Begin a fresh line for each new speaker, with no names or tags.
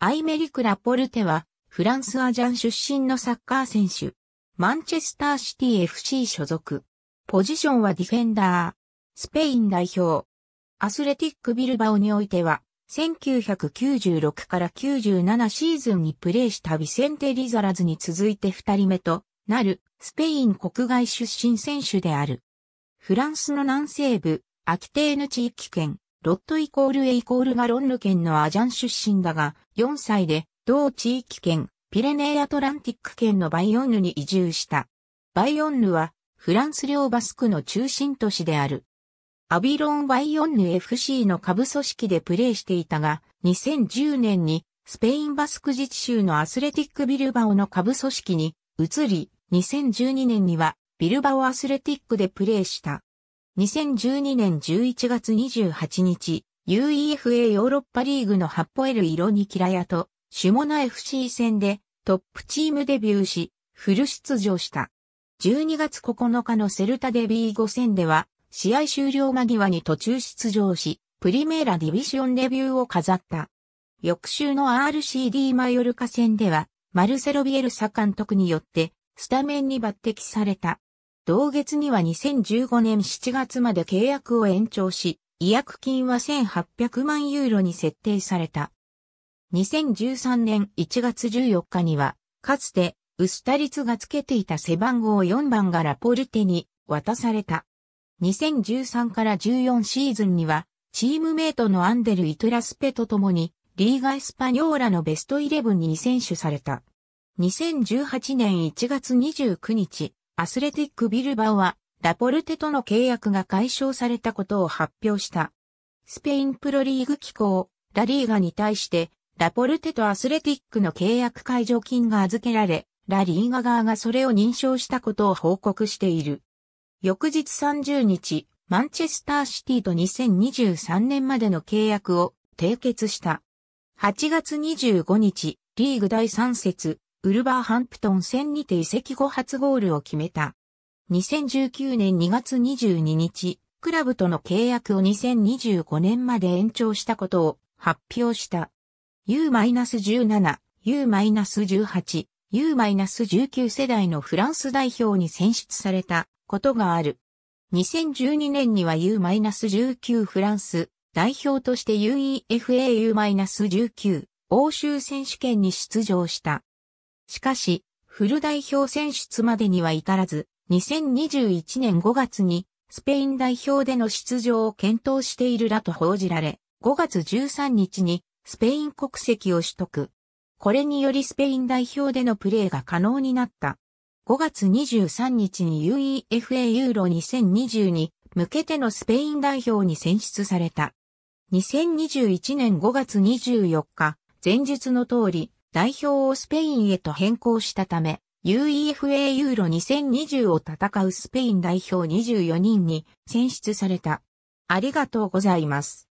アイメリク・ラポルテは、フランス・アジャン出身のサッカー選手。マンチェスターシティ FC 所属。ポジションはディフェンダー。スペイン代表。アスレティック・ビルバオにおいては、1996から97シーズンにプレーしたビセンテ・リザラズに続いて2人目となるスペイン国外出身選手である。フランスの南西部、アキテーヌ地域圏、ロットイコールエイコールがロンヌ県のアジャン出身だが、4歳で、同地域圏、ピレネーアトランティック圏のバイオンヌに移住した。バイオンヌは、フランス領バスクの中心都市である。アビロン・バイオンヌ FC の下部組織でプレーしていたが、2010年にスペインバスク自治州のアスレティック・ビルバオの下部組織に移り、2012年にはビルバオアスレティックでプレーした。2012年11月28日、UEFA ヨーロッパリーグのハッポエル・イロニキラヤと、シュモナ FC 戦でトップチームデビューし、フル出場した。12月9日のセルタデビー5戦では、試合終了間際に途中出場し、プリメーラディビションデビューを飾った。翌週の RCD マヨルカ戦では、マルセロ・ビエルサ監督によって、スタメンに抜擢された。同月には2015年7月まで契約を延長し、違約金は1800万ユーロに設定された。2013年1月14日には、かつて、ウスタリツがつけていた背番号4番がラポルテに渡された。2013から14シーズンには、チームメイトのアンデル・イトラスペと共に、リーガ・エスパニョーラのベストイレブンに選手された。2018年1月29日、アスレティックビルバオは、ラポルテとの契約が解消されたことを発表した。スペインプロリーグ機構、ラリーガに対して、ラポルテとアスレティックの契約解除金が預けられ、ラリーガ側がそれを認証したことを報告している。翌日30日、マンチェスターシティと2023年までの契約を締結した。8月25日、リーグ第3節、ウルバーハンプトン戦にて移籍後初ゴールを決めた。2019年2月22日、クラブとの契約を2025年まで延長したことを発表した。U-17、U-18、U-19 世代のフランス代表に選出されたことがある。2012年には U-19 フランス代表として UEFA U-19 欧州選手権に出場した。しかし、フル代表選出までには至らず、2021年5月にスペイン代表での出場を検討しているらと報じられ、5月13日にスペイン国籍を取得。これによりスペイン代表でのプレーが可能になった。5月23日に UEFA ユーロ2020に向けてのスペイン代表に選出された。2021年5月24日、前述の通り、代表をスペインへと変更したため、UEFA ユーロ2020を戦うスペイン代表24人に選出された。ありがとうございます。